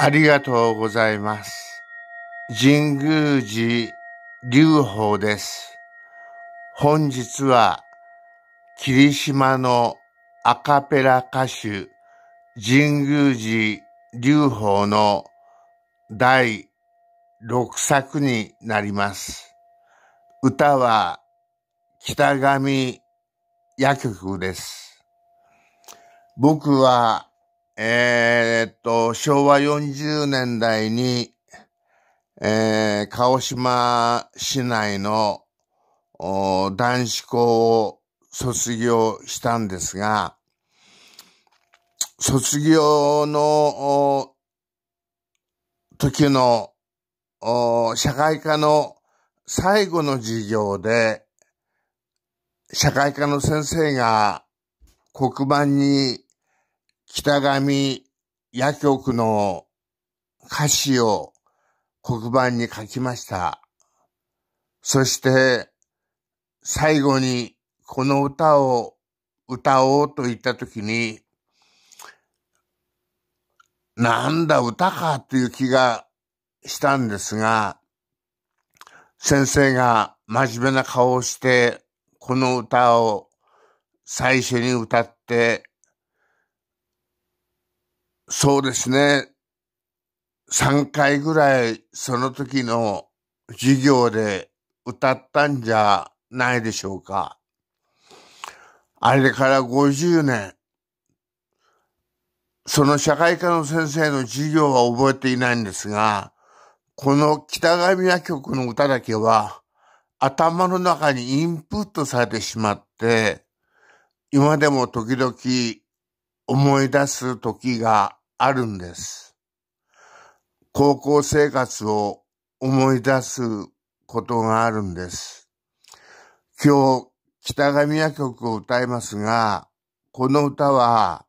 ありがとうございます。神宮寺隆法です。本日は、霧島のアカペラ歌手、神宮寺隆法の第6作になります。歌は、北上薬局です。僕は、えー、っと、昭和40年代に、えー、鹿児島市内の男子校を卒業したんですが、卒業の時の社会科の最後の授業で、社会科の先生が黒板に北上夜局の歌詞を黒板に書きました。そして最後にこの歌を歌おうと言ったときに、なんだ歌かという気がしたんですが、先生が真面目な顔をして、この歌を最初に歌って、そうですね。3回ぐらいその時の授業で歌ったんじゃないでしょうか。あれから50年、その社会科の先生の授業は覚えていないんですが、この北上屋局の歌だけは頭の中にインプットされてしまって、今でも時々思い出す時があるんです。高校生活を思い出すことがあるんです。今日、北神屋曲を歌いますが、この歌は、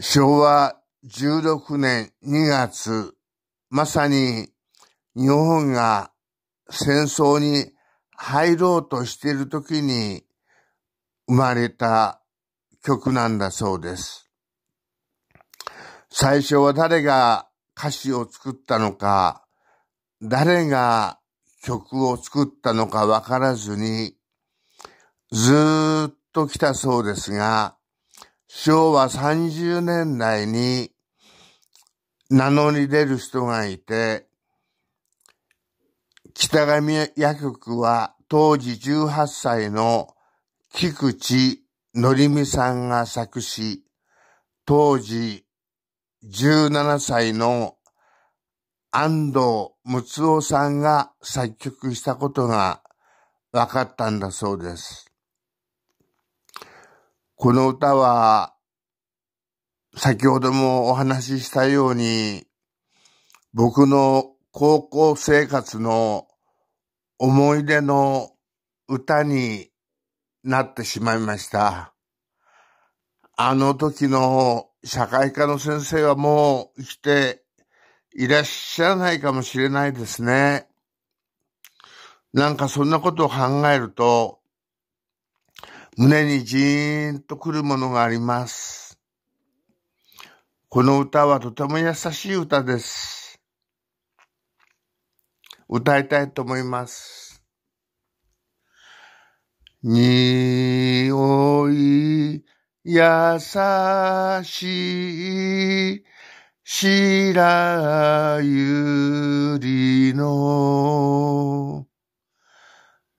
昭和16年2月、まさに日本が戦争に入ろうとしている時に生まれた曲なんだそうです。最初は誰が歌詞を作ったのか、誰が曲を作ったのかわからずに、ずっと来たそうですが、昭和30年代に名乗り出る人がいて、北上野局は当時18歳の菊池のりみさんが作詞、当時17歳の安藤睦夫さんが作曲したことが分かったんだそうです。この歌は、先ほどもお話ししたように、僕の高校生活の思い出の歌になってしまいました。あの時の社会科の先生はもう生きていらっしゃらないかもしれないですね。なんかそんなことを考えると、胸にじーんとくるものがあります。この歌はとても優しい歌です。歌いたいと思います。匂い優しい白ゆりの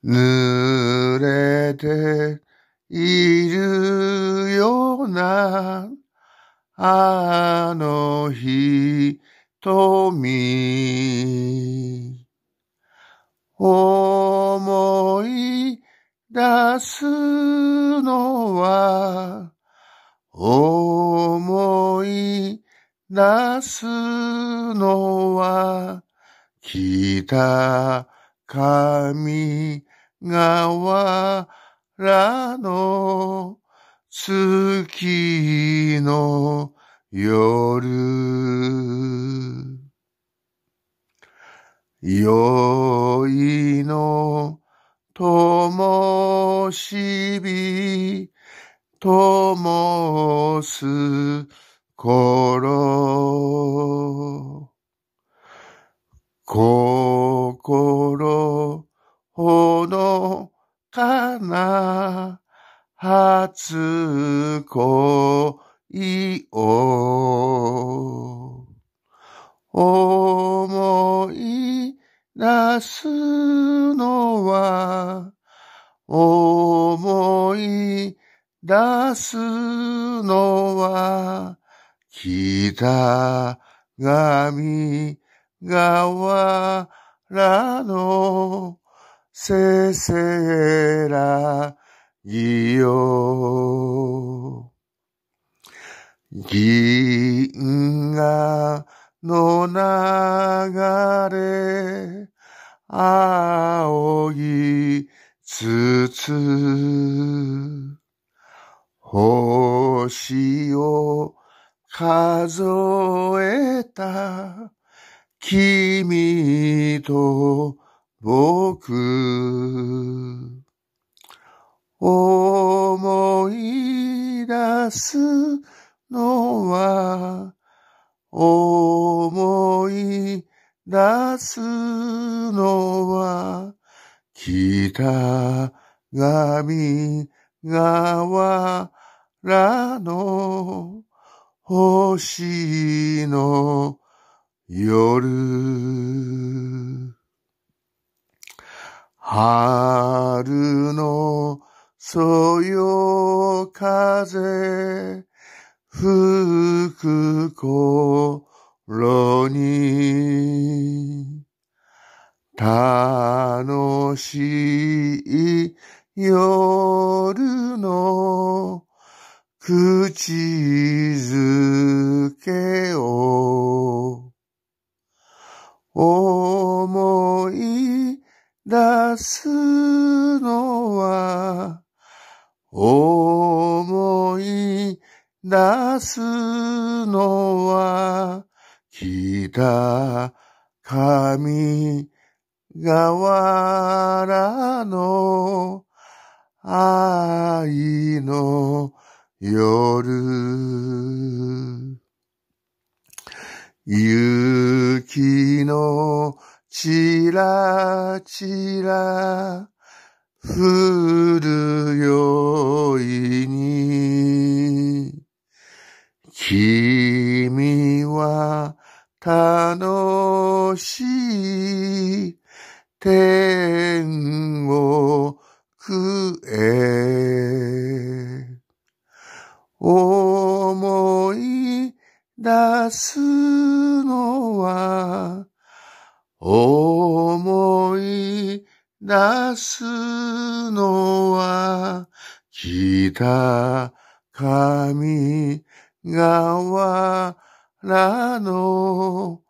濡れているようなあの瞳思い出すすのは北神河らの月の夜。宵のともしびともすころ思い出すのは、思い出すのは、北上川らのせせらぎよ。銀河の流れ、青いつつ、星を数えた、君と僕、思い出すのは、思い出すのは、北上川らの星の夜。春のそよ風吹く心に楽しい夜の口づけを思い出すのは思い出出すのは北上河原の愛の夜。雪のちらちら降るよいに君は楽しい天を食え。思い出すのは思い出すのは北上わらの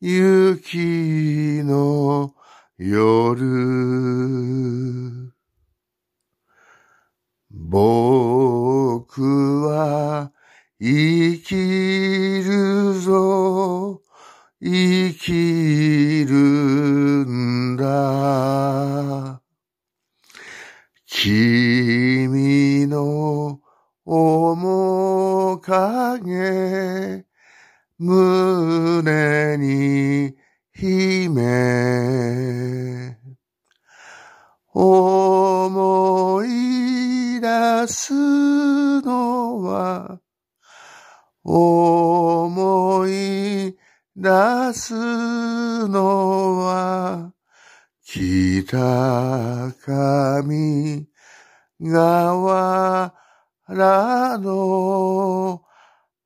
雪の夜。僕は胸に姫思い出すのは思い出すのは北上川原の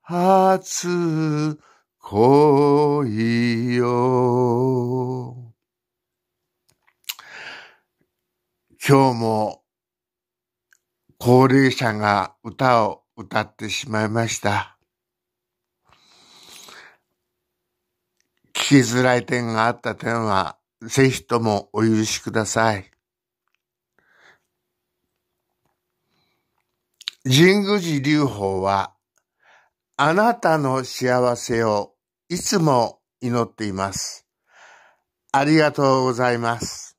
初恋よ。今日も高齢者が歌を歌ってしまいました。聞きづらい点があった点は、ぜひともお許しください。神宮寺隆法は、あなたの幸せをいつも祈っています。ありがとうございます。